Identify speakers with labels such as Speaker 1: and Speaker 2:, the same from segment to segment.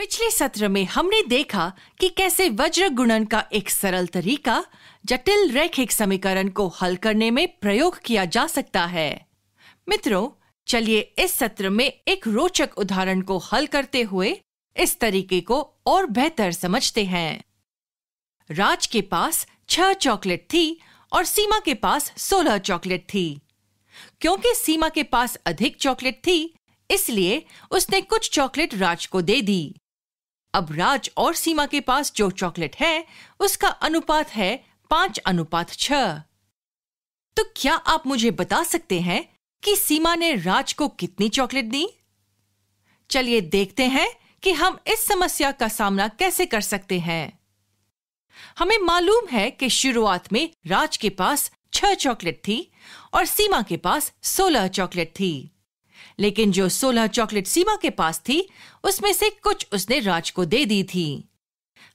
Speaker 1: पिछले सत्र में हमने देखा कि कैसे वज्र गुणन का एक सरल तरीका जटिल रैखिक समीकरण को हल करने में प्रयोग किया जा सकता है मित्रों चलिए इस सत्र में एक रोचक उदाहरण को हल करते हुए इस तरीके को और बेहतर समझते हैं राज के पास छह चॉकलेट थी और सीमा के पास सोलह चॉकलेट थी क्योंकि सीमा के पास अधिक चॉकलेट थी इसलिए उसने कुछ चॉकलेट राज को दे दी अब राज और सीमा के पास जो चॉकलेट है उसका अनुपात है पांच अनुपात छ तो क्या आप मुझे बता सकते हैं कि सीमा ने राज को कितनी चॉकलेट दी चलिए देखते हैं कि हम इस समस्या का सामना कैसे कर सकते हैं हमें मालूम है कि शुरुआत में राज के पास छह चॉकलेट थी और सीमा के पास सोलह चॉकलेट थी लेकिन जो सोलह चॉकलेट सीमा के पास थी उसमें से कुछ उसने राज को दे दी थी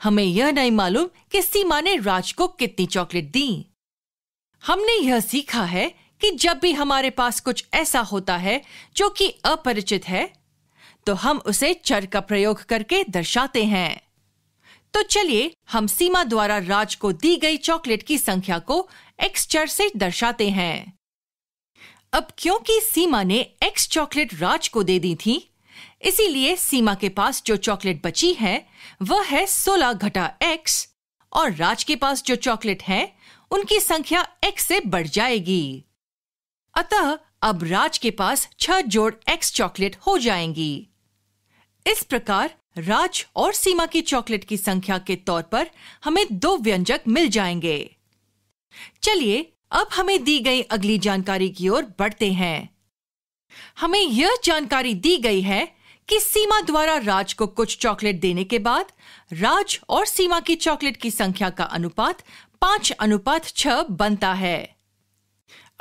Speaker 1: हमें यह नहीं मालूम कि सीमा ने राज को कितनी चॉकलेट दी हमने यह सीखा है कि जब भी हमारे पास कुछ ऐसा होता है जो कि अपरिचित है तो हम उसे चर का प्रयोग करके दर्शाते हैं तो चलिए हम सीमा द्वारा राज को दी गई चॉकलेट की संख्या को एक्स चर से दर्शाते हैं अब क्योंकि सीमा ने एक्स चॉकलेट राज को दे दी थी इसीलिए सीमा के पास जो चॉकलेट बची है वह है सोलह घटा एक्स और राज के पास जो चॉकलेट है उनकी संख्या एक्स से बढ़ जाएगी अतः अब राज के पास छह जोड़ एक्स चॉकलेट हो जाएंगी इस प्रकार राज और सीमा की चॉकलेट की संख्या के तौर पर हमें दो व्यंजक मिल जाएंगे चलिए अब हमें दी गई अगली जानकारी की ओर बढ़ते हैं हमें यह जानकारी दी गई है कि सीमा द्वारा राज को कुछ चॉकलेट देने के बाद राज और सीमा की चॉकलेट की संख्या का अनुपात पांच अनुपात छ बनता है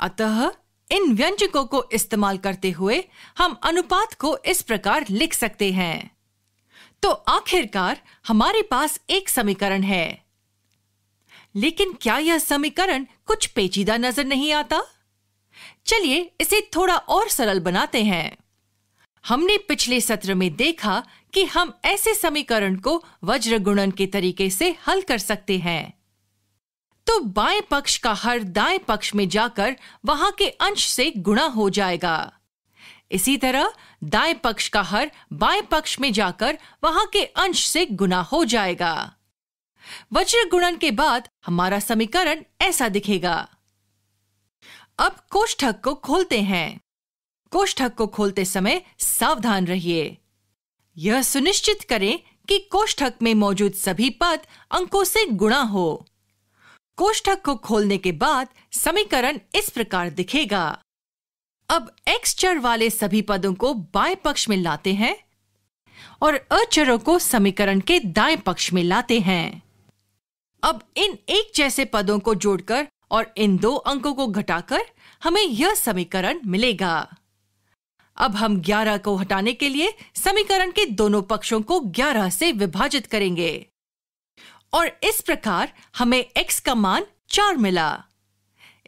Speaker 1: अतः इन व्यंजकों को इस्तेमाल करते हुए हम अनुपात को इस प्रकार लिख सकते हैं तो आखिरकार हमारे पास एक समीकरण है लेकिन क्या यह समीकरण कुछ पेचीदा नजर नहीं आता चलिए इसे थोड़ा और सरल बनाते हैं हमने पिछले सत्र में देखा कि हम ऐसे समीकरण को वज्र गुणन के तरीके से हल कर सकते हैं तो बाएं पक्ष का हर दाएं पक्ष में जाकर वहां के अंश से गुणा हो जाएगा इसी तरह दाएं पक्ष का हर बाएं पक्ष में जाकर वहां के अंश से गुना हो जाएगा वज्र गुणन के बाद हमारा समीकरण ऐसा दिखेगा अब कोष्ठक को खोलते हैं कोष्ठक को खोलते समय सावधान रहिए यह सुनिश्चित करें कि कोष्ठक में मौजूद सभी पद अंकों से गुणा हो कोष्ठक को खोलने के बाद समीकरण इस प्रकार दिखेगा अब एक्स चर वाले सभी पदों को बाएं पक्ष में लाते हैं और अचरों को समीकरण के दाएं पक्ष में लाते हैं अब इन एक जैसे पदों को जोड़कर और इन दो अंकों को घटाकर हमें यह समीकरण मिलेगा अब हम 11 को हटाने के लिए समीकरण के दोनों पक्षों को 11 से विभाजित करेंगे और इस प्रकार हमें x का मान 4 मिला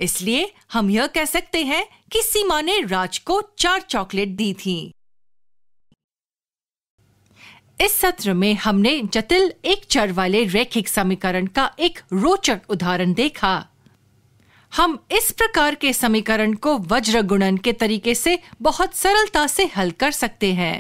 Speaker 1: इसलिए हम यह कह सकते हैं कि सीमा ने राज को चार चॉकलेट दी थी इस सत्र में हमने जटिल एक चर वाले रैखिक समीकरण का एक रोचक उदाहरण देखा हम इस प्रकार के समीकरण को वज्र गुणन के तरीके से बहुत सरलता से हल कर सकते हैं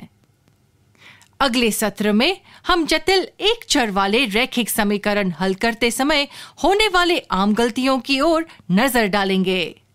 Speaker 1: अगले सत्र में हम जटिल एक चर वाले रैखिक समीकरण हल करते समय होने वाले आम गलतियों की ओर नजर डालेंगे